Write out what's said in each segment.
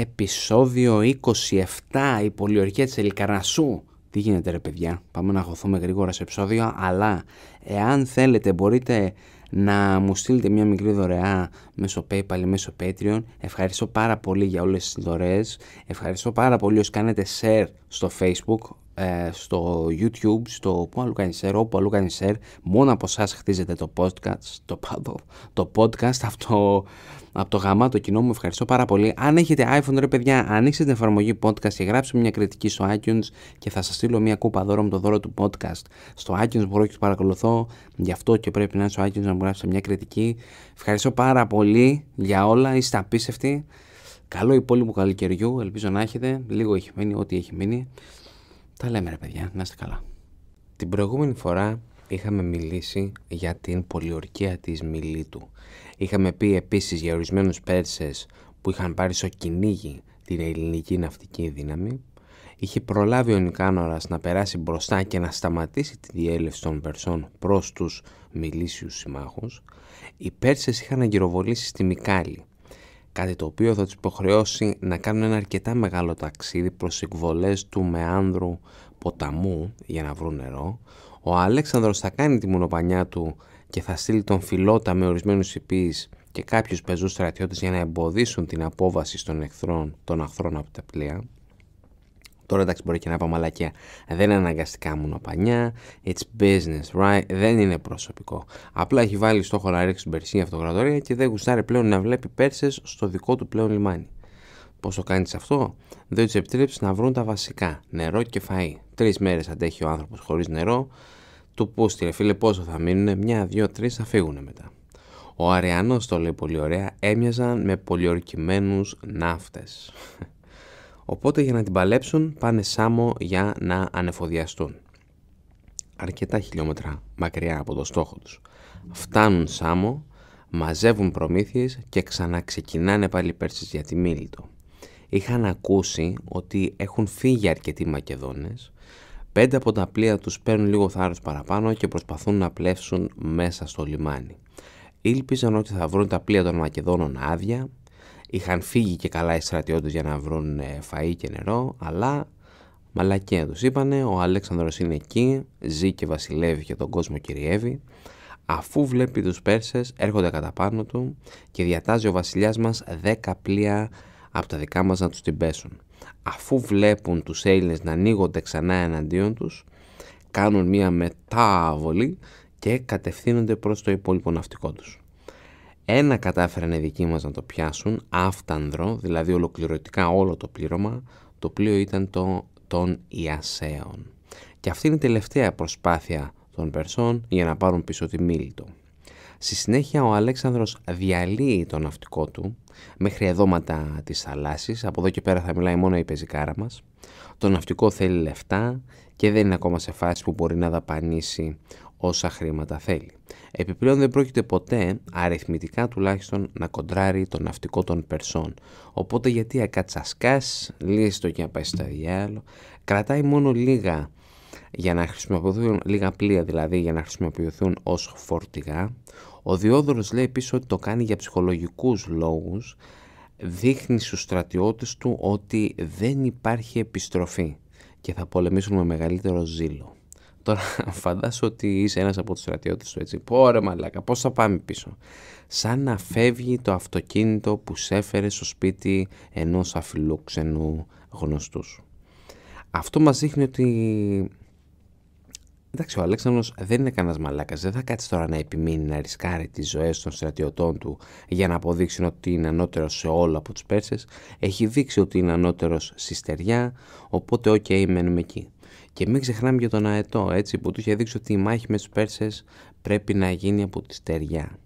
επεισόδιο 27, η πολιορκία της Ελικαρασού. Τι γίνεται ρε παιδιά, πάμε να αγωθούμε γρήγορα σε επεισόδιο, αλλά εάν θέλετε μπορείτε να μου στείλετε μια μικρή δωρεά μέσω PayPal ή μέσω Patreon. Ευχαριστώ πάρα πολύ για όλες τις δωρεές. Ευχαριστώ πάρα πολύ όσοι κάνετε share στο Facebook ε, στο YouTube, στο που αλλού κάνεις share, όπου αλλού κάνεις share, μόνο από εσάς χτίζεται το podcast, το, το, το podcast αυτό από το γαμάτο κοινό μου. Ευχαριστώ πάρα πολύ. Αν έχετε iPhone, ρε παιδιά, ανοίξτε την εφαρμογή podcast και γράψτε μια κριτική στο iTunes και θα σας στείλω μια κούπα δώρο με το δώρο του podcast. Στο iTunes μπορώ και το παρακολουθώ, γι' αυτό και πρέπει να είναι στο iTunes να μου γράψετε μια κριτική. Ευχαριστώ πάρα πολύ για όλα. Είστε απίστευτοι. Καλό υπόλοιπο καλοκαιριού. Ελπίζω να έχετε. Λίγο έχει μείνει, ό,τι έχει μείνει. Τα λέμε ρε παιδιά, να είστε καλά. Την προηγούμενη φορά είχαμε μιλήσει για την πολιορκία της Μιλίτου. Είχαμε πει επίσης για ορισμένους Πέρσες που είχαν πάρει στο κυνήγι την ελληνική ναυτική δύναμη. Είχε προλάβει ο Νικάνορας να περάσει μπροστά και να σταματήσει τη διέλευση των Περσών προς τους Μιλίσιους συμμάχους. Οι Πέρσες είχαν αγκυροβολήσει στη Μικάλη κάτι το οποίο θα τους υποχρεώσει να κάνουν ένα αρκετά μεγάλο ταξίδι προς εκβολές του μεάνδρου ποταμού για να βρουν νερό. Ο Αλέξανδρος θα κάνει τη μονοπανιά του και θα στείλει τον Φιλότα με ορισμένους υπείς και κάποιους πεζούς στρατιώτες για να εμποδίσουν την απόβαση των εχθρών, των αχθρών από τα πλοία. Τώρα εντάξει μπορεί και να πάω μαλακία. Δεν είναι αναγκαστικά μονοπανιά. It's business, right? Δεν είναι προσωπικό. Απλά έχει βάλει στόχο να ρίξει την περσίνη αυτοκρατορία και δεν γουστάρει πλέον να βλέπει Πέρσες στο δικό του πλέον λιμάνι. Πώς το κάνεις αυτό, δεν του επιτρέψεις να βρουν τα βασικά, νερό και φα. Τρεις μέρες αντέχει ο άνθρωπος χωρίς νερό. Του πούς ρε φίλε, πόσο θα μείνουν, μια, δύο, τρεις θα φύγουν μετά. Ο Αριανός το λέει πολύ ωραία, έμοιαζαν με πολιορκημένους ναύτες. Οπότε για να την παλέψουν πάνε σάμο για να ανεφοδιαστούν. Αρκετά χιλιόμετρα μακριά από το στόχο τους. Φτάνουν σάμο, μαζεύουν προμήθειες και ξαναξεκινάνε πάλι πέρσις για τη Μίλητο. Είχαν ακούσει ότι έχουν φύγει αρκετοί Μακεδόνες, πέντε από τα πλοία τους παίρνουν λίγο θάρρος παραπάνω και προσπαθούν να πλεύσουν μέσα στο λιμάνι. Ήλπιζαν ότι θα βρουν τα πλοία των Μακεδόνων άδεια Είχαν φύγει και καλά οι στρατιώτες για να βρουν ε, φαΐ και νερό, αλλά μαλακία τους είπανε, ο Αλέξανδρος είναι εκεί, ζει και βασιλεύει και τον κόσμο κυριεύει. Αφού βλέπει τους Πέρσες έρχονται κατά πάνω του και διατάζει ο βασιλιάς μας δέκα πλοία από τα δικά μας να τους την πέσουν. Αφού βλέπουν τους Έλληνες να ανοίγονται ξανά εναντίον τους, κάνουν μία μετάβολη και κατευθύνονται προς το υπόλοιπο ναυτικό τους. Ένα κατάφεραν οι δικοί μας να το πιάσουν, άφτανδρο, δηλαδή ολοκληρωτικά όλο το πλήρωμα, το πλοίο ήταν το των Ιασαίων. Και αυτή είναι η τελευταία προσπάθεια των Περσών για να πάρουν πίσω τη Μίλητο. Στη συνέχεια ο Αλέξανδρος διαλύει το ναυτικό του μέχρι εδώματα της θαλάσσης, από εδώ και πέρα θα μιλάει μόνο η πεζικάρα μας. Το ναυτικό θέλει λεφτά και δεν είναι ακόμα σε φάση που μπορεί να δαπανίσει όσα χρήματα θέλει. Επιπλέον δεν πρόκειται ποτέ, αριθμητικά τουλάχιστον, να κοντράρει το ναυτικό των Περσών. Οπότε γιατί ακατσασκάς, το και να πάει στα διάλο, κρατάει μόνο λίγα για να χρησιμοποιηθούν, λίγα πλοία δηλαδή, για να χρησιμοποιηθούν ως φορτηγά. Ο Διόδωρος λέει επίσης ότι το κάνει για ψυχολογικούς λόγους, δείχνει στους στρατιώτες του ότι δεν υπάρχει επιστροφή και θα πολεμήσουν με μεγαλύτερο ζήλο. Τώρα φαντάσου ότι είσαι ένας από τους στρατιώτες του έτσι. ρε μαλάκα, πώς θα πάμε πίσω. Σαν να φεύγει το αυτοκίνητο που σέφερε στο σπίτι ενός αφιλόξενου γνωστού σου. Αυτό μας δείχνει ότι... Εντάξει, ο Αλέξανδρος δεν είναι κανένας μαλάκας. Δεν θα κάτσει τώρα να επιμείνει να ρισκάρει τις ζωές των στρατιωτών του για να αποδείξει ότι είναι ανώτερος σε όλο από τους Πέρσες. Έχει δείξει ότι είναι ανώτερος στη στεριά, οπότε, οκ, okay, μένουμε εκεί. Και μην ξεχνάμε για τον Αετό, έτσι, που του είχε δείξει ότι η μάχη με τους Πέρσες πρέπει να γίνει από τη στεριά.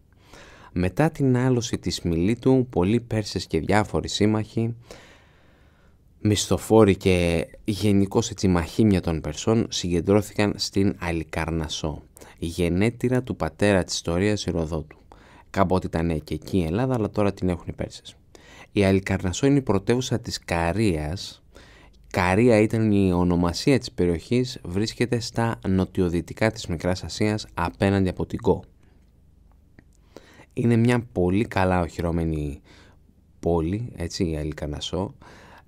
Μετά την άλωση της Μιλήτου, πολλοί Πέρσες και διάφοροι σύμμαχοι, μισθοφόροι και γενικώς έτσι μαχήμια των Περσών συγκεντρώθηκαν στην Αλικαρνασό, η γενέτειρα του πατέρα της ιστορίας Ηροδότου. Κάποτε ήταν και εκεί η Ελλάδα, αλλά τώρα την έχουν οι Πέρσες. Η Αλικαρνασό είναι η πρωτεύουσα της Καρίας, Καρία ήταν η ονομασία της περιοχής, βρίσκεται στα νοτιοδυτικά της Μικράς Ασίας απέναντι από την Κο. Είναι μια πολύ καλά οχυρώμενη πόλη, έτσι, η Αλικανασό,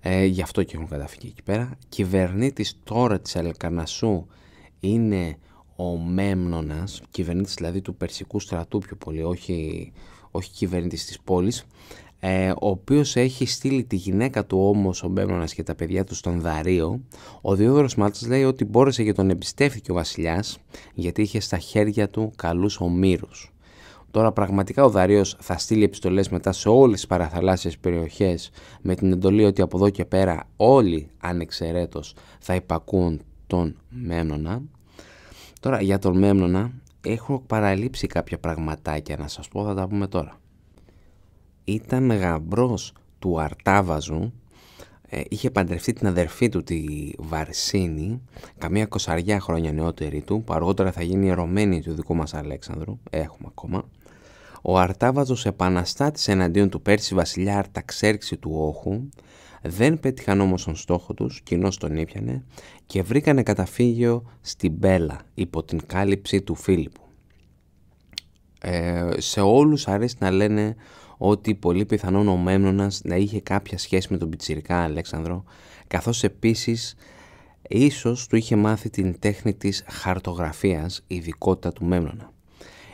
ε, γι' αυτό και έχουν καταφύγει εκεί πέρα. Κυβερνήτης τώρα της Αλικανασού είναι ο Μέμνονας, κυβερνήτης δηλαδή του Περσικού στρατού πιο πολύ, όχι, όχι κυβερνήτης της πόλης ε, ο οποίος έχει στείλει τη γυναίκα του όμως ο Μπέμνονας και τα παιδιά του στον Δαρείο, ο Διόδωρος Μάτας λέει ότι μπόρεσε και τον εμπιστεύτηκε ο βασιλιάς γιατί είχε στα χέρια του καλούς ομήρους. Τώρα πραγματικά ο Δαρίος θα στείλει επιστολές μετά σε όλες τις παραθαλάσσιες περιοχές με την εντολή ότι από εδώ και πέρα όλοι ανεξαιρέτως θα υπακούν τον Μέμνονα. Τώρα για τον Μέμνονα έχω παραλείψει κάποια πραγματάκια να σας πω, θα τα πούμε τώρα ήταν γαμπρός του Αρτάβαζου, ε, είχε παντρευτεί την αδερφή του τη Βαρσίνη, καμία κοσαριά χρόνια νεότερη του, που αργότερα θα γίνει η Ρωμένη του δικού μας Αλέξανδρου, έχουμε ακόμα. Ο Αρτάβαζος επαναστάτησε εναντίον του πέρσι βασιλιά Αρταξέρξη του Όχου, δεν πέτυχαν όμως τον στόχο τους, κοινό τον ήπιανε και βρήκανε καταφύγιο στην Μπέλα υπό την κάλυψη του Φίλιππου. Ε, σε όλους αρέσει να λένε ότι πολύ πιθανόν ο Μέμνονας να είχε κάποια σχέση με τον Πιτσιρικά Αλέξανδρο, καθώς επίσης ίσως του είχε μάθει την τέχνη της χαρτογραφίας, ειδικότητα του Μέμνονα.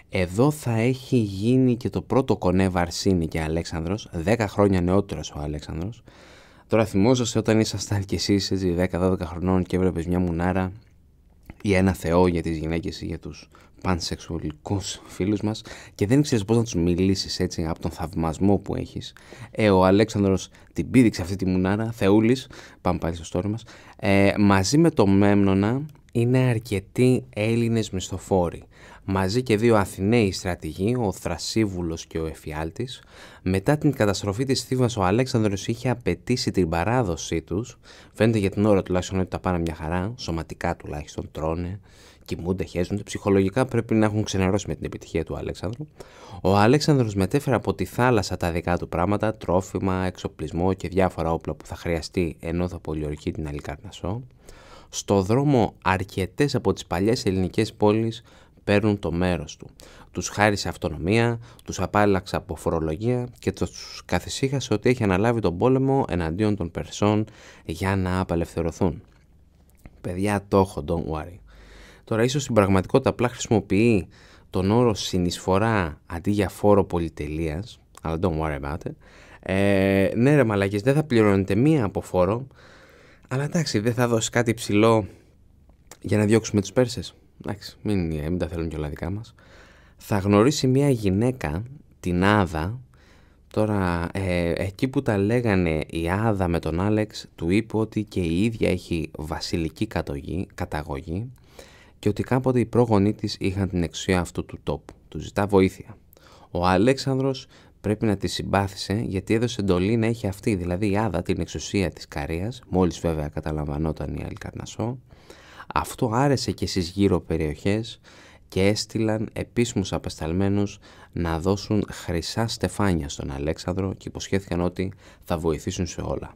Εδώ θα έχει γίνει και το πρώτο κονέ Βαρσίνη και Αλέξανδρος, 10 χρόνια νεότερος ο Αλέξανδρος. Τώρα θυμόσαστε όταν ήσασταν κι εσείς έτσι 10-12 χρονών και έβλεπες μια μουνάρα ή ένα θεό για τις γυναίκες ή για τους πανσεξουαλικούς φίλους μας και δεν ξέρεις πώς να τους μιλήσεις έτσι από τον θαυμασμό που έχεις. Ε, ο Αλέξανδρος την πήδηξε αυτή τη μουνάρα, θεούλης, πάμε πάλι στο στόριο μας, ε, μαζί με το Μέμνονα είναι αρκετοί Έλληνες μισθοφόροι μαζί και δύο Αθηναίοι στρατηγοί, ο Θρασίβουλος και ο Εφιάλτης, μετά την καταστροφή της Θήβας ο Αλέξανδρος είχε απαιτήσει την παράδοσή τους, φαίνεται για την ώρα τουλάχιστον ότι τα πάνε μια χαρά, σωματικά τουλάχιστον τρώνε, κοιμούνται, χέζονται, ψυχολογικά πρέπει να έχουν ξενερώσει με την επιτυχία του Αλέξανδρου. Ο Αλέξανδρος μετέφερε από τη θάλασσα τα δικά του πράγματα, τρόφιμα, εξοπλισμό και διάφορα όπλα που θα χρειαστεί ενώ θα πολιορκεί την Αλικαρνασό. Στο δρόμο αρκετές από τις παλιές ελληνικές πόλεις παίρνουν το μέρος του. Τους χάρισε αυτονομία, τους απάλλαξε από φορολογία και τους καθησύχασε ότι έχει αναλάβει τον πόλεμο εναντίον των Περσών για να απελευθερωθούν. Παιδιά το έχω, don't worry. Τώρα ίσως στην πραγματικότητα απλά χρησιμοποιεί τον όρο συνεισφορά αντί για φόρο πολυτελείας, αλλά don't worry about it. Ε, ναι ρε μαλακές, δεν θα πληρώνετε μία από φόρο, αλλά εντάξει δεν θα δώσει κάτι ψηλό για να διώξουμε τους Πέρσες εντάξει, μην, ε, μην τα θέλουν όλα δικά μας, θα γνωρίσει μια γυναίκα, την Άδα, τώρα ε, εκεί που τα λέγανε η Άδα με τον Άλεξ, του είπε ότι και η ίδια έχει βασιλική καταγωγή και ότι κάποτε οι πρόγονοί της είχαν την εξουσία αυτού του τόπου. Του ζητά βοήθεια. Ο Αλέξανδρος πρέπει να τη συμπάθησε γιατί έδωσε εντολή να έχει αυτή, δηλαδή η Άδα την εξουσία της Καρίας, μόλις βέβαια καταλαμβανόταν η Αλκαρνασό, αυτό άρεσε και στις γύρω περιοχές και έστειλαν επίσημους απεσταλμένους να δώσουν χρυσά στεφάνια στον Αλέξανδρο και υποσχέθηκαν ότι θα βοηθήσουν σε όλα.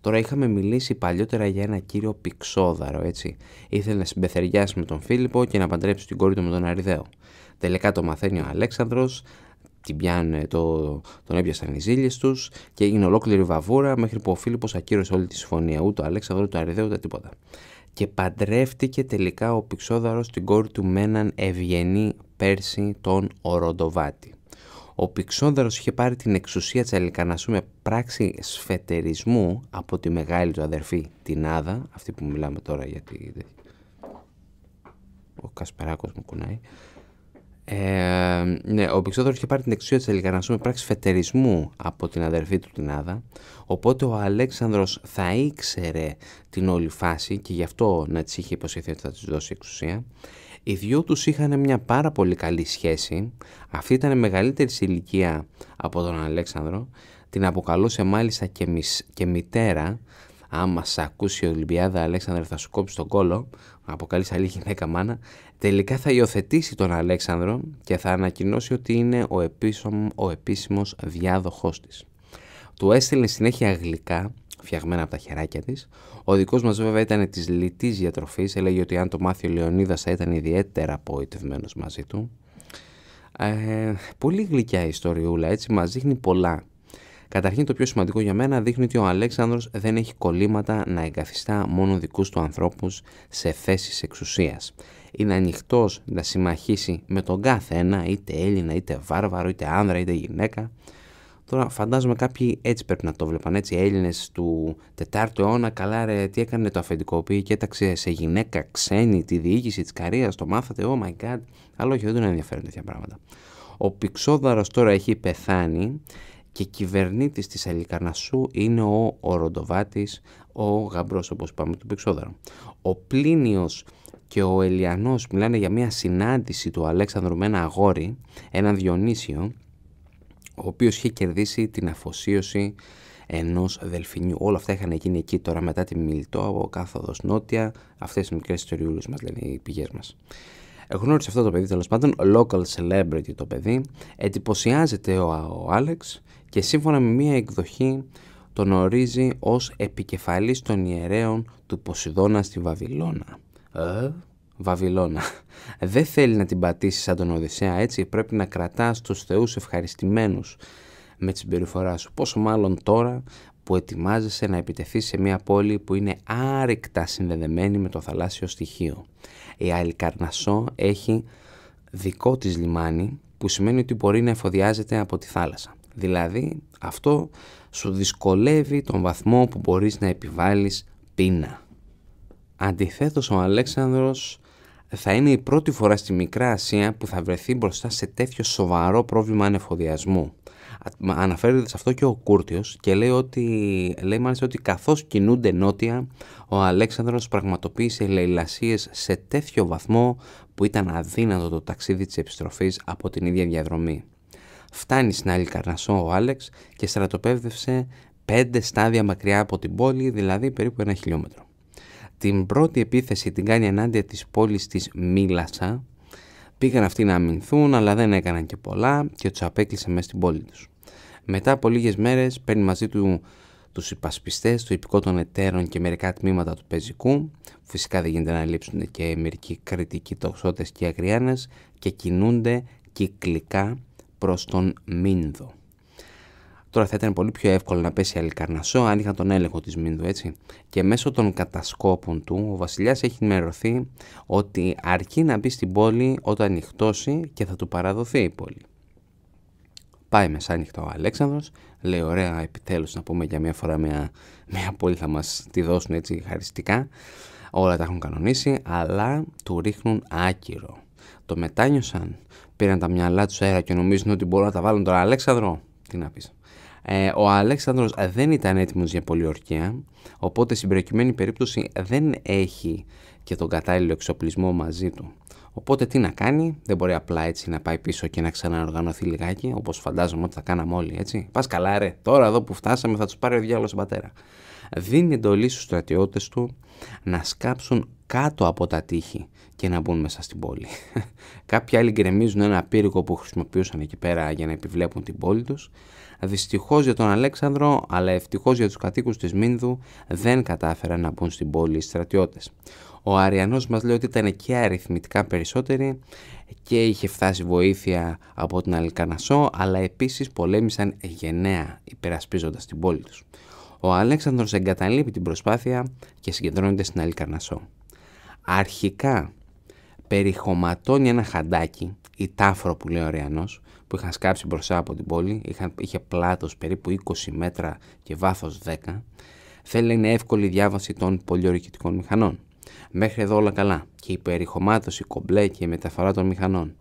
Τώρα είχαμε μιλήσει παλιότερα για ένα κύριο πυξόδαρο, έτσι. Ήθελε να συμπεθεριάσει με τον Φίλιππο και να παντρέψει την κόρη του με τον Αριδαίο. Τελικά το μαθαίνει ο Αλέξανδρος, την πιάνε, τον έπιασαν οι ζήλιες τους και έγινε ολόκληρη βαβούρα μέχρι που ο Φίλιππος ακύρωσε όλη τη συμφωνία. Ούτε ο Αλέξανδρο, ούτε ο Αριδαίο, ούτε τίποτα και παντρεύτηκε τελικά ο Πυξόδαρος την κόρη του με έναν ευγενή Πέρση τον Οροντοβάτη. Ο Πυξόδαρος είχε πάρει την εξουσία της Αλικανασού με πράξη σφετερισμού από τη μεγάλη του αδερφή την Άδα, αυτή που μιλάμε τώρα γιατί ο Κασπεράκος μου κουνάει, ναι, ο Μπιξόδωρο είχε πάρει την εξουσία της να με πράξη φετερισμού από την αδερφή του την Άδα. Οπότε ο Αλέξανδρος θα ήξερε την όλη φάση και γι' αυτό να της είχε υποσχεθεί ότι θα της δώσει εξουσία. Οι δυο τους είχαν μια πάρα πολύ καλή σχέση. Αυτή ήταν μεγαλύτερη ηλικία από τον Αλέξανδρο. Την αποκαλούσε μάλιστα και, και μητέρα. Άμα σε ακούσει η Ολυμπιάδα «Αλέξανδρο θα σου κόψει τον κόλο αποκαλείς άλλη γυναίκα μάνα, τελικά θα υιοθετήσει τον Αλέξανδρο και θα ανακοινώσει ότι είναι ο, επίσημο, ο επίσημος διάδοχός της. Του έστειλε συνέχεια γλυκά, φτιαγμένα από τα χεράκια της. Ο δικός μας βέβαια ήταν της λιτής διατροφής, έλεγε ότι αν το μάθει ο Λεωνίδας θα ήταν ιδιαίτερα απογοητευμένος μαζί του. Ε, πολύ γλυκιά η ιστοριούλα, έτσι μας δείχνει πολλά Καταρχήν το πιο σημαντικό για μένα δείχνει ότι ο Αλέξανδρος δεν έχει κολλήματα να εγκαθιστά μόνο δικούς του ανθρώπους σε θέσεις εξουσίας. Είναι ανοιχτός να συμμαχήσει με τον κάθε ένα, είτε Έλληνα, είτε βάρβαρο, είτε άνδρα, είτε γυναίκα. Τώρα φαντάζομαι κάποιοι έτσι πρέπει να το βλέπαν, έτσι Έλληνες του 4ου αιώνα, καλά ρε τι έκανε το αφεντικό, πήγε και έταξε σε γυναίκα ξένη τη διοίκηση της καρίας, το μάθατε, oh my god, αλλά όχι δεν τον ενδιαφέρουν τέτοια πράγματα. Ο Πιξόδαρο τώρα έχει πεθάνει και κυβερνήτης της Αλικανασσού είναι ο Οροντοβάτης, ο γαμπρός όπως πάμε του Πεξόδαρου. Ο Πλίνιος και ο Ελιανός μιλάνε για μια συνάντηση του Αλέξανδρου με ένα αγόρι, έναν Διονύσιο, ο οποίος είχε κερδίσει την αφοσίωση ενός δελφινιού. Όλα αυτά είχαν γίνει εκεί τώρα μετά τη Μιλτό από κάθοδος νότια. Αυτές οι μικρές ιστοριούλες μας λένε οι πηγές μας. Γνώρισε αυτό το παιδί τέλος πάντων, local celebrity το παιδί. Εντυπωσιάζεται ο Άλεξ και σύμφωνα με μία εκδοχή τον ορίζει ως επικεφαλής των ιερέων του Ποσειδώνα στη Βαβυλώνα. Ε, Βαβυλώνα. Δεν θέλει να την πατήσει σαν τον Οδυσσέα έτσι, πρέπει να κρατάς τους θεούς ευχαριστημένους με τη συμπεριφορά σου. Πόσο μάλλον τώρα που ετοιμάζεσαι να επιτεθεί σε μια πόλη που είναι άρρηκτα συνδεδεμένη με το θαλάσσιο στοιχείο. Η Αλικαρνασό έχει δικό της λιμάνι που σημαίνει ότι μπορεί να εφοδιάζεται από τη θάλασσα. Δηλαδή αυτό σου δυσκολεύει τον βαθμό που μπορείς να επιβάλλεις πείνα. Αντιθέτως ο Αλέξανδρος θα είναι η πρώτη φορά στη Μικρά Ασία που θα βρεθεί μπροστά σε τέτοιο σοβαρό πρόβλημα ανεφοδιασμού. Αναφέρεται σε αυτό και ο Κούρτιος και λέει, ότι, λέει μάλιστα ότι καθώς κινούνται νότια, ο Αλέξανδρος πραγματοποίησε λαϊλασίες σε τέτοιο βαθμό που ήταν αδύνατο το ταξίδι της επιστροφής από την ίδια διαδρομή. Φτάνει στην άλλη καρνασό ο Άλεξ και στρατοπέδευσε πέντε στάδια μακριά από την πόλη, δηλαδή περίπου ένα χιλιόμετρο. Την πρώτη επίθεση την κάνει ενάντια της πόλης της Μίλασα. Πήγαν αυτοί να αμυνθούν, αλλά δεν έκαναν και πολλά και τους απέκλεισε μέσα στην πόλη τους. Μετά από λίγες μέρες παίρνει μαζί του τους υπασπιστές, το υπηκό των εταίρων και μερικά τμήματα του πεζικού. Φυσικά δεν γίνεται να λείψουν και μερικοί κριτικοί τοξότες και αγριάνες και κινούνται κυκλικά προς τον Μίνδο. Τώρα θα ήταν πολύ πιο εύκολο να πέσει Αλικαρνασό αν είχαν τον έλεγχο της Μίνδου, έτσι. Και μέσω των κατασκόπων του, ο βασιλιάς έχει ενημερωθεί ότι αρκεί να μπει στην πόλη όταν νυχτώσει και θα του παραδοθεί η πόλη. Πάει μεσάνυχτα ο Αλέξανδρος, λέει ωραία επιτέλους να πούμε για μια φορά μια, μια πόλη θα μας τη δώσουν έτσι χαριστικά. Όλα τα έχουν κανονίσει, αλλά του ρίχνουν άκυρο. Το μετάνιωσαν πήραν τα μυαλά τους αέρα και νομίζουν ότι μπορούν να τα βάλουν τον Αλέξανδρο. Τι να πεις. Ε, ο Αλέξανδρος δεν ήταν έτοιμος για πολιορκία, οπότε στην προκειμένη περίπτωση δεν έχει και τον κατάλληλο εξοπλισμό μαζί του. Οπότε τι να κάνει, δεν μπορεί απλά έτσι να πάει πίσω και να ξαναοργανωθεί λιγάκι, όπως φαντάζομαι ότι θα κάναμε όλοι, έτσι. Πας καλά, ρε, τώρα εδώ που φτάσαμε θα τους πάρει ο διάλογο πατέρα. Δίνει εντολή στους στρατιώτες του να σκάψουν κάτω από τα τείχη και να μπουν μέσα στην πόλη. Κάποιοι άλλοι γκρεμίζουν ένα πύργο που χρησιμοποιούσαν εκεί πέρα για να επιβλέπουν την πόλη τους. Δυστυχώς για τον Αλέξανδρο, αλλά ευτυχώς για τους κατοίκους της Μίνδου, δεν κατάφεραν να μπουν στην πόλη οι στρατιώτες. Ο Αριανός μας λέει ότι ήταν και αριθμητικά περισσότεροι και είχε φτάσει βοήθεια από την Αλκανασό, αλλά επίσης πολέμησαν γενναία υπερασπίζοντας την πόλη τους. Ο Αλέξανδρος εγκαταλείπει την προσπάθεια και συγκεντρώνεται στην Αλκανασό. Αρχικά περιχωματώνει ένα χαντάκι, η τάφρο που λέει ο Ριανός, που είχαν σκάψει μπροστά από την πόλη, είχαν, είχε πλάτος περίπου 20 μέτρα και βάθος 10, θέλει να είναι εύκολη διάβαση των πολιορκητικών μηχανών. Μέχρι εδώ όλα καλά και η περιχωμάτωση κομπλέ και η μεταφορά των μηχανών.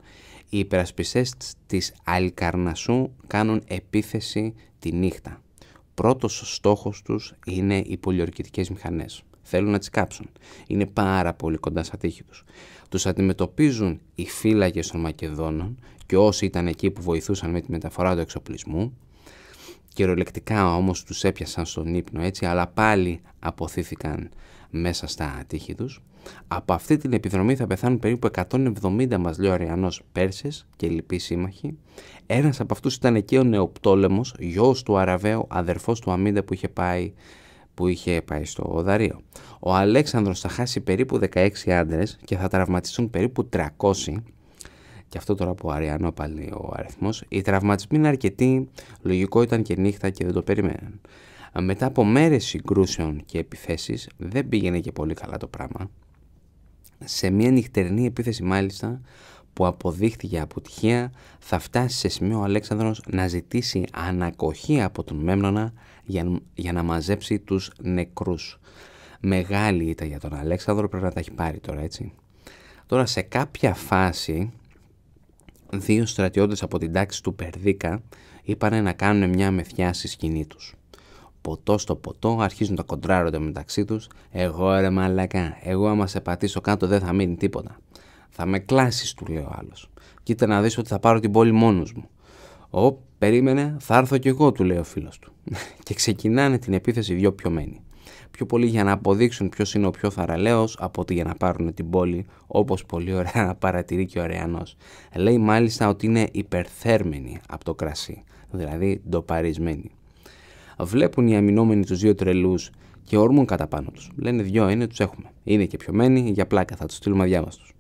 Οι υπερασπιστές της Αλκαρνασού κάνουν επίθεση τη νύχτα. Πρώτος στόχος τους είναι οι πολιορκητικές μηχανές. Θέλουν να τις κάψουν. Είναι πάρα πολύ κοντά στα τείχη τους τους αντιμετωπίζουν οι φύλακες των Μακεδόνων και όσοι ήταν εκεί που βοηθούσαν με τη μεταφορά του εξοπλισμού. Κυριολεκτικά όμως τους έπιασαν στον ύπνο έτσι, αλλά πάλι αποθήθηκαν μέσα στα τείχη τους. Από αυτή την επιδρομή θα πεθάνουν περίπου 170 μας λέει ο Αριανός Πέρσες και λοιποί σύμμαχοι. Ένας από αυτούς ήταν εκεί ο Νεοπτόλεμος, γιος του Αραβαίου, αδερφός του Αμίντα που είχε πάει που είχε πάει στο Δαρείο. Ο Αλέξανδρος θα χάσει περίπου 16 άντρες και θα τραυματιστούν περίπου 300 και αυτό τώρα από Αριανό πάλι ο αριθμός. Οι τραυματισμοί είναι αρκετοί, λογικό ήταν και νύχτα και δεν το περίμεναν. Μετά από μέρες συγκρούσεων και επιθέσεις δεν πήγαινε και πολύ καλά το πράγμα. Σε μια νυχτερινή επίθεση μάλιστα που αποδείχθηκε αποτυχία θα φτάσει σε σημείο ο Αλέξανδρος να ζητήσει ανακοχή από τον Μέμνονα για, για να μαζέψει τους νεκρούς. Μεγάλη ήταν για τον Αλέξανδρο, πρέπει να τα έχει πάρει τώρα έτσι. Τώρα σε κάποια φάση δύο στρατιώτες από την τάξη του Περδίκα είπαν να κάνουν μια μεθιά στη σκηνή τους. Ποτό στο ποτό αρχίζουν τα κοντράρονται μεταξύ τους «Εγώ ρε μαλακά, εγώ άμα σε πατήσω κάτω δεν θα μείνει τίποτα». Θα με κλάσεις, του λέει ο άλλος. Κοίτα να δεις ότι θα πάρω την πόλη μόνος μου. Ω, περίμενε, θα έρθω κι εγώ, του λέει ο φίλος του. και ξεκινάνε την επίθεση δυο πιωμένοι. Πιο πολύ για να αποδείξουν ποιος είναι ο πιο θαραλέος από ότι για να πάρουν την πόλη, όπως πολύ ωραία παρατηρεί και ο Ρεανός. Λέει μάλιστα ότι είναι υπερθέρμενοι από το κρασί, δηλαδή ντοπαρισμένοι. Βλέπουν οι αμυνόμενοι τους δύο τρελούς και όρμουν κατά πάνω τους. Λένε δυο είναι, τους έχουμε. Είναι και πιωμένοι, για πλάκα θα τους στείλουμε αδιάβαστου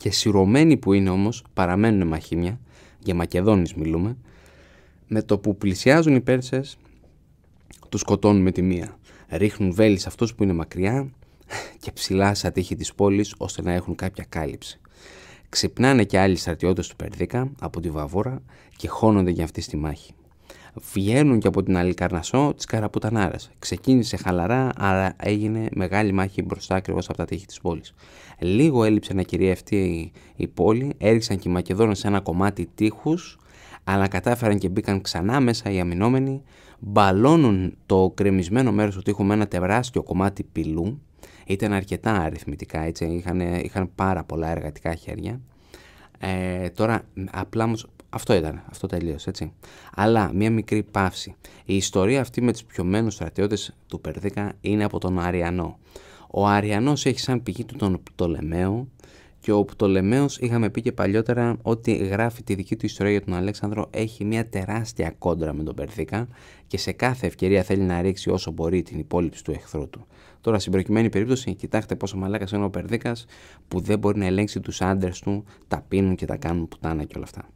και σειρωμένοι που είναι όμως, παραμένουν μαχήμια, για Μακεδόνες μιλούμε, με το που πλησιάζουν οι Πέρσες, τους σκοτώνουν με τη μία. Ρίχνουν βέλη σε αυτούς που είναι μακριά και ψηλά σε τείχη της πόλης, ώστε να έχουν κάποια κάλυψη. Ξυπνάνε και άλλοι στρατιώτες του Περδίκα από τη Βαβόρα και χώνονται για αυτή στη μάχη βγαίνουν και από την Αλικαρνασό τη Καραπουτανάρα. Ξεκίνησε χαλαρά, αλλά έγινε μεγάλη μάχη μπροστά ακριβώς από τα τείχη της πόλης. Λίγο έλειψε να κυριευτεί η πόλη, έριξαν και οι Μακεδόνες ένα κομμάτι τείχους, αλλά κατάφεραν και μπήκαν ξανά μέσα οι αμυνόμενοι, μπαλώνουν το κρεμισμένο μέρος του τείχου με ένα τεράστιο κομμάτι πυλού. Ήταν αρκετά αριθμητικά, έτσι, είχαν, είχαν πάρα πολλά εργατικά χέρια. Ε, τώρα, απλά όμως αυτό ήταν, αυτό τελείωσε, έτσι. Αλλά μία μικρή παύση. Η ιστορία αυτή με τους πιωμένους στρατιώτες του Περδίκα είναι από τον Αριανό. Ο Αριανός έχει σαν πηγή του τον Πτολεμαίο και ο Πτολεμαίος είχαμε πει και παλιότερα ότι γράφει τη δική του ιστορία για τον Αλέξανδρο έχει μια τεράστια κόντρα με τον Περδίκα και σε κάθε ευκαιρία θέλει να ρίξει όσο μπορεί την υπόλοιψη του εχθρού του. Τώρα, στην προκειμένη περίπτωση, κοιτάξτε πόσο μαλάκας είναι ο Περδίκας που δεν μπορεί να ελέγξει τους άντρες του, τα πίνουν και τα κάνουν πουτάνα και όλα αυτά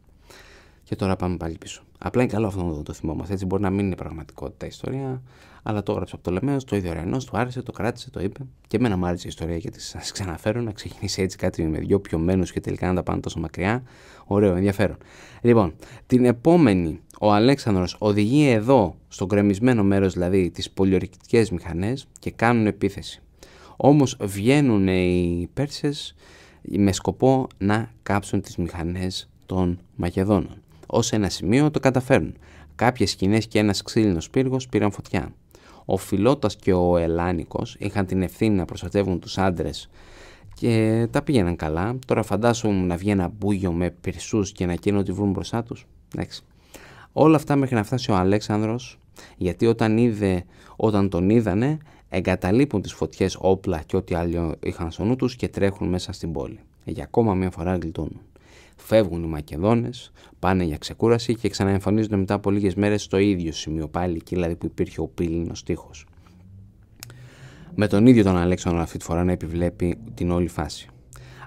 και τώρα πάμε πάλι πίσω. Απλά είναι καλό αυτό να το θυμόμαστε. Έτσι μπορεί να μην είναι πραγματικότητα η ιστορία, αλλά το έγραψε από το Λεμέος, το ίδιο Ρενός, το άρεσε, το κράτησε, το είπε. Και εμένα μου άρεσε η ιστορία γιατί σας ξαναφέρω να ξεκινήσει έτσι κάτι με δυο πιωμένους και τελικά να τα πάνε τόσο μακριά. Ωραίο, ενδιαφέρον. Λοιπόν, την επόμενη ο Αλέξανδρος οδηγεί εδώ στο γκρεμισμένο μέρος δηλαδή τις πολιορκητικές μηχανές και κάνουν επίθεση. Όμως, βγαίνουν οι Πέρσες με σκοπό να κάψουν τις μηχανές των Μακεδόνων. Ως ένα σημείο το καταφέρνουν. Κάποιες σκηνές και ένας ξύλινος πύργος πήραν φωτιά. Ο Φιλότας και ο Ελάνικος είχαν την ευθύνη να προστατεύουν τους άντρες και τα πήγαιναν καλά. Τώρα φαντάσουν να βγει ένα μπούγιο με πυρσούς και να κίνουν ότι βρουν μπροστά τους. Όλα αυτά μέχρι να φτάσει ο Αλέξανδρος, γιατί όταν, είδε, όταν τον είδανε, εγκαταλείπουν τις φωτιές όπλα και ό,τι άλλο είχαν στο νου τους και τρέχουν μέσα στην πόλη. Για ακόμα μια φορά γλιτώνουν. Φεύγουν οι Μακεδόνες, πάνε για ξεκούραση και ξαναεμφανίζονται μετά από λίγες μέρες στο ίδιο σημείο πάλι, εκεί δηλαδή που υπήρχε ο πύληνος τείχος. Με τον ίδιο τον Αλέξανδρο αυτή τη φορά να επιβλέπει την όλη φάση.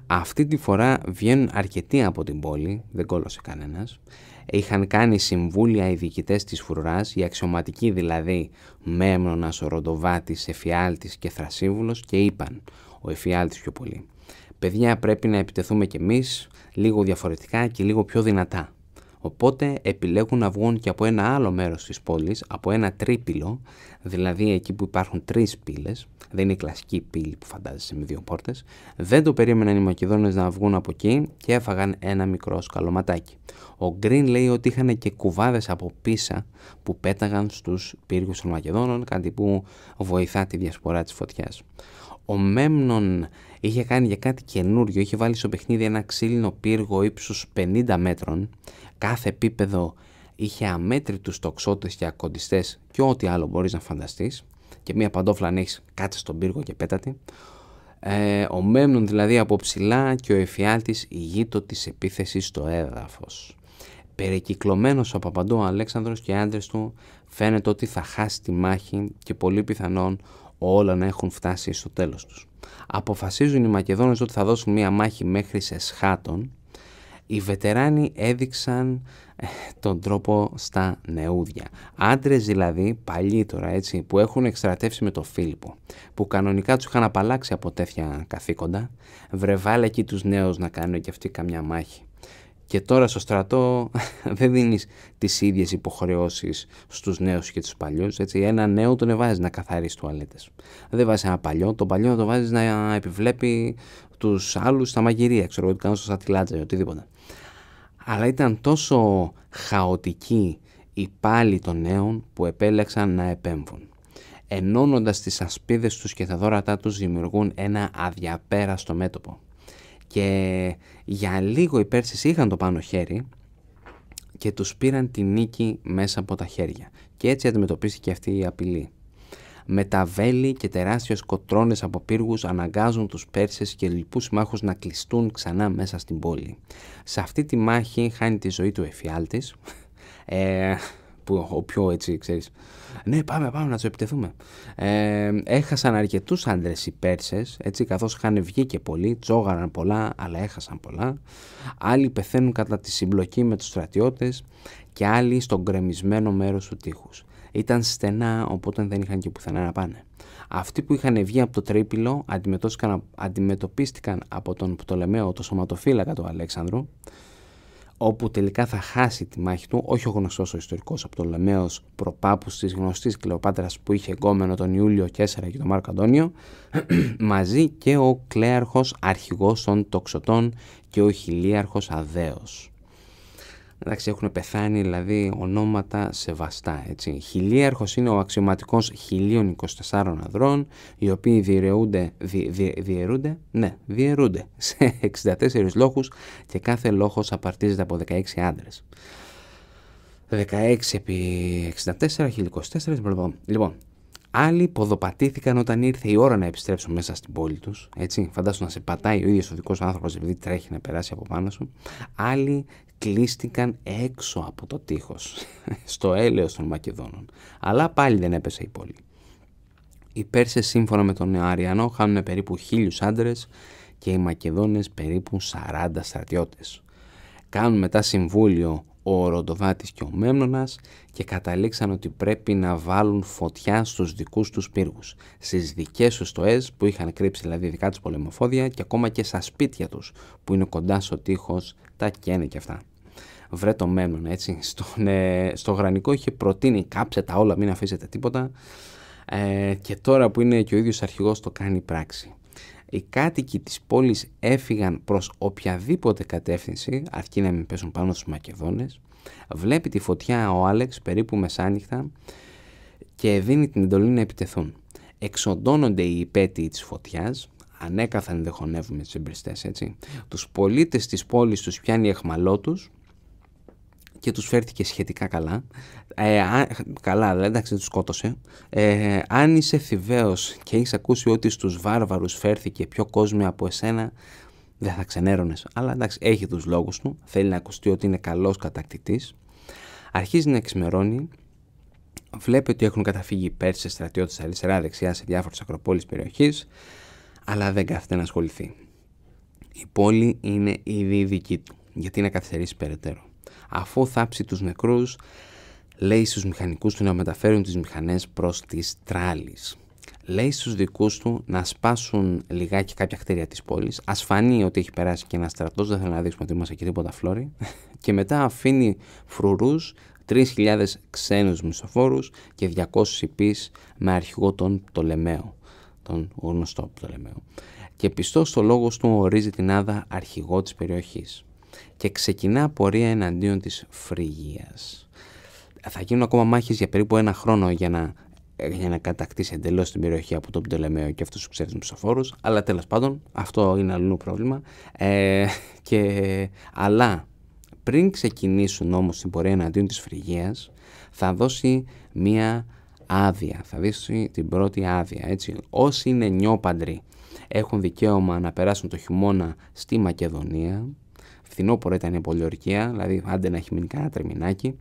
Αυτή τη φορά βγαίνουν αρκετοί από την πόλη, δεν κόλωσε κανένας. Είχαν κάνει συμβούλια οι διοικητές της Φρουράς, οι αξιωματικοί δηλαδή, Μέμνονας, ο Ροντοβάτης, Εφιάλτης και Θρασίβουλος, και είπαν, ο Εφιάλτης πιο πολύ. Παιδιά, πρέπει να επιτεθούμε κι εμείς, λίγο διαφορετικά και λίγο πιο δυνατά. Οπότε επιλέγουν να βγουν και από ένα άλλο μέρος της πόλης, από ένα τρίπυλο, δηλαδή εκεί που υπάρχουν τρεις πύλες, δεν είναι η κλασική πύλη που φαντάζεσαι με δύο πόρτες, δεν το περίμεναν οι Μακεδόνες να βγουν από εκεί και έφαγαν ένα μικρό σκαλωματάκι. Ο Γκριν λέει ότι είχαν και κουβάδες από πίσα που πέταγαν στους πύργους των Μακεδόνων, κάτι που βοηθά τη διασπορά της φωτιάς. Ο Μέμνον είχε κάνει για κάτι καινούριο, είχε βάλει στο παιχνίδι ένα ξύλινο πύργο ύψους 50 μέτρων, κάθε επίπεδο είχε αμέτρητους τοξότες και ακοντιστές και ό,τι άλλο μπορείς να φανταστείς και μία παντόφλα αν έχεις κάτσε στον πύργο και πέτατη. Ε, ο Μέμνον δηλαδή από ψηλά και ο Εφιάλτης ηγείτο της επίθεσης στο έδαφος. Περικυκλωμένος από παντού ο Αλέξανδρος και οι άντρες του φαίνεται ότι θα χάσει τη μάχη και πολύ πιθανόν όλα να έχουν φτάσει στο τέλος τους. Αποφασίζουν οι Μακεδόνες ότι θα δώσουν μία μάχη μέχρι σε σχάτων. Οι βετεράνοι έδειξαν ε, τον τρόπο στα νεούδια. Άντρες δηλαδή, παλιοί τώρα έτσι, που έχουν εκστρατεύσει με τον Φίλιππο, που κανονικά τους είχαν απαλλάξει από τέτοια καθήκοντα, βρεβάλε εκεί τους νέους να κάνουν και αυτοί καμιά μάχη. Και τώρα στο στρατό δεν δίνεις τις ίδιες υποχρεώσεις στους νέους και τους παλιούς. Έτσι. Ένα νέο τον βάζεις να καθαρίσει τουαλέτες. Δεν βάζεις ένα παλιό, τον παλιό τον βάζεις να επιβλέπει τους άλλους στα μαγειρία, ξέρω εγώ, κάνω στο σατιλάτζα ή οτιδήποτε. Αλλά ήταν τόσο χαοτική η οτιδηποτε αλλα ηταν τοσο χαοτικη η πάλι των νέων που επέλεξαν να επέμβουν. Ενώνοντας τις ασπίδες τους και τα δόρατά τους δημιουργούν ένα αδιαπέραστο μέτωπο. Και για λίγο οι Πέρσες είχαν το πάνω χέρι και τους πήραν τη νίκη μέσα από τα χέρια. Και έτσι αντιμετωπίστηκε αυτή η απειλή. Με τα βέλη και τεράστιες κοτρώνες από πύργους αναγκάζουν τους Πέρσες και λοιπούς συμμάχους να κλειστούν ξανά μέσα στην πόλη. Σε αυτή τη μάχη χάνει τη ζωή του εφιάλτης, ε, που, ο πιο έτσι, ξέρεις. Ναι, πάμε, πάμε να του επιτεθούμε. Ε, έχασαν αρκετούς άντρες οι Πέρσες, έτσι, καθώς είχαν βγει και πολλοί, τσόγαραν πολλά, αλλά έχασαν πολλά. Άλλοι πεθαίνουν κατά τη συμπλοκή με τους στρατιώτες και άλλοι στον κρεμισμένο μέρος του τείχους. Ήταν στενά, οπότε δεν είχαν και πουθενά να πάνε. Αυτοί που είχαν βγει από το τρίπυλο αντιμετωπίστηκαν από τον Πτολεμαίο, το σωματοφύλακα του Αλέξανδρου, όπου τελικά θα χάσει τη μάχη του, όχι ο γνωστός ο ιστορικός Απτολεμαίο προπάπους της γνωστής Κλεοπάτρας που είχε εγκόμενο τον Ιούλιο 4 και τον Μάρκο Αντώνιο, μαζί και ο κλέαρχος αρχηγός των τοξωτών και ο χιλίαρχο Αδέος. Εντάξει, έχουν πεθάνει δηλαδή ονόματα σεβαστά. Έτσι. Χιλίαρχος είναι ο αξιωματικός 1024 αδρών οι οποίοι διαιρούνται, δι, δι, διαιρούνται, ναι, διαιρούνται σε 64 λόχους και κάθε λόχος απαρτίζεται από 16 άντρες. 16 επί 64, 1024, λοιπόν. Άλλοι ποδοπατήθηκαν όταν ήρθε η ώρα να επιστρέψουν μέσα στην πόλη τους. Έτσι, φαντάσου να σε πατάει ο ίδιος ο δικός άνθρωπος επειδή τρέχει να περάσει από πάνω σου. Άλλοι κλείστηκαν έξω από το τείχος, στο έλεος των Μακεδόνων. Αλλά πάλι δεν έπεσε η πόλη. Οι Πέρσες σύμφωνα με τον Αριανό χάνουν περίπου χίλιους άντρες και οι Μακεδόνες περίπου 40 στρατιώτες. Κάνουν μετά συμβούλιο ο Ροντοβάτης και ο Μέμνονας και καταλήξαν ότι πρέπει να βάλουν φωτιά στους δικούς τους πύργους, στις δικές τους στοές που είχαν κρύψει δηλαδή δικά τους πολεμοφόδια και ακόμα και στα σπίτια τους που είναι κοντά στο τείχος τα καίνε και αυτά. Βρε το μέλλον. έτσι. Ε, στο γρανικό είχε προτείνει κάψε τα όλα, μην αφήσετε τίποτα. Ε, και τώρα που είναι και ο ίδιος αρχηγός το κάνει πράξη. Οι κάτοικοι της πόλης έφυγαν προς οποιαδήποτε κατεύθυνση, αρκεί να μην πέσουν πάνω στους Μακεδόνες. Βλέπει τη φωτιά ο Άλεξ περίπου μεσάνυχτα και δίνει την εντολή να επιτεθούν. Εξοντώνονται οι υπέτειοι της φωτιάς, ανέκαθαν με τους εμπριστές, έτσι. Τους πολίτες της πόλης τους πιάνει εχμαλό τους και τους φέρθηκε σχετικά καλά. Ε, καλά, δηλαδή, εντάξει, τους σκότωσε. Ε, αν είσαι θηβαίος και έχεις ακούσει ότι στους βάρβαρους φέρθηκε πιο κόσμο από εσένα, δεν θα ξενέρωνες. Αλλά εντάξει, έχει τους λόγους του. Θέλει να ακουστεί ότι είναι καλός κατακτητής. Αρχίζει να εξημερώνει βλέπει ότι έχουν καταφύγει οι Πέρσες στρατιώτες αριστερά-δεξιά σε διάφορες ακροπόλεις περιοχής αλλά δεν κάθεται να ασχοληθεί. Η πόλη είναι ήδη δική του, γιατί να καθυστερήσει περαιτέρω. Αφού θάψει τους νεκρούς, λέει στους μηχανικούς του να μεταφέρουν τις μηχανές προς τις τράλεις. Λέει στους δικούς του να σπάσουν λιγάκι κάποια κτίρια της πόλης. Ας φανεί ότι έχει περάσει και ένας στρατός, δεν θέλω να δείξουμε ότι είμαστε και τίποτα φλόρι. Και μετά αφήνει φρουρούς 3.000 ξένους μισοφόρους και 200 υπείς με αρχηγό τον Τολεμαίο τον γνωστό Πτολεμαίο. Και πιστός στο λόγος του ορίζει την Άδα αρχηγό της περιοχής και ξεκινά πορεία εναντίον της Φρυγίας. Θα γίνουν ακόμα μάχες για περίπου ένα χρόνο για να, για να κατακτήσει εντελώς την περιοχή από τον Πτολεμαίο και αυτούς τους του αλλά τέλος πάντων αυτό είναι αλλού πρόβλημα. Ε, και, αλλά πριν ξεκινήσουν όμως την πορεία εναντίον της Φρυγίας, θα δώσει μία άδεια. Θα δεις την πρώτη άδεια. Έτσι. Όσοι είναι νιόπαντροι έχουν δικαίωμα να περάσουν το χειμώνα στη Μακεδονία. Φθινόπωρο ήταν η πολιορκία, δηλαδή άντε να έχει μείνει κανένα τριμινάκι.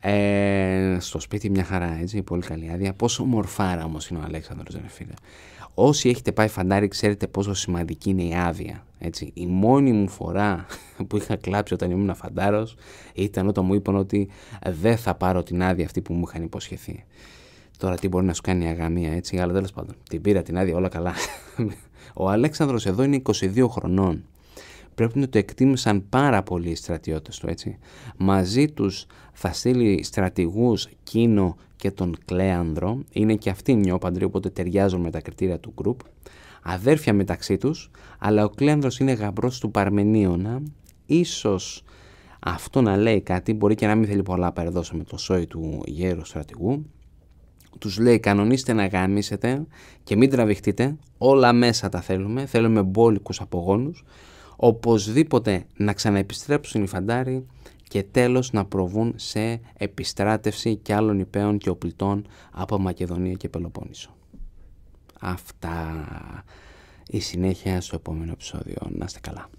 Ε, στο σπίτι μια χαρά, έτσι, πολύ καλή άδεια. Πόσο μορφάρα όμως είναι ο Αλέξανδρος, δεν φίλε. Όσοι έχετε πάει φαντάρι ξέρετε πόσο σημαντική είναι η άδεια. Έτσι. Η μόνη μου φορά που είχα κλάψει όταν ήμουν φαντάρος ήταν όταν μου είπαν ότι δεν θα πάρω την άδεια αυτή που μου είχαν υποσχεθεί. Τώρα τι μπορεί να σου κάνει η αγαμία έτσι, αλλά τέλος πάντων. Την πήρα την άδεια, όλα καλά. Ο Αλέξανδρος εδώ είναι 22 χρονών. Πρέπει να το εκτίμησαν πάρα πολύ οι στρατιώτες, του, έτσι. Μαζί τους θα στείλει στρατηγούς Κίνο και τον Κλέανδρο. Είναι και αυτοί νιόπαντροι, οπότε ταιριάζουν με τα κριτήρια του γκρουπ. Αδέρφια μεταξύ τους, αλλά ο Κλέανδρος είναι γαμπρός του Παρμενίωνα. Ίσως αυτό να λέει κάτι, μπορεί και να μην θέλει πολλά παρεδόσα με το σόι του γέρο στρατηγού τους λέει κανονίστε να γαμίσετε και μην τραβηχτείτε, όλα μέσα τα θέλουμε, θέλουμε μπόλικους απογόνους, οπωσδήποτε να ξαναεπιστρέψουν οι φαντάροι και τέλος να προβούν σε επιστράτευση και άλλων υπέων και οπλιτών από Μακεδονία και Πελοπόννησο. Αυτά η συνέχεια στο επόμενο επεισόδιο. Να είστε καλά.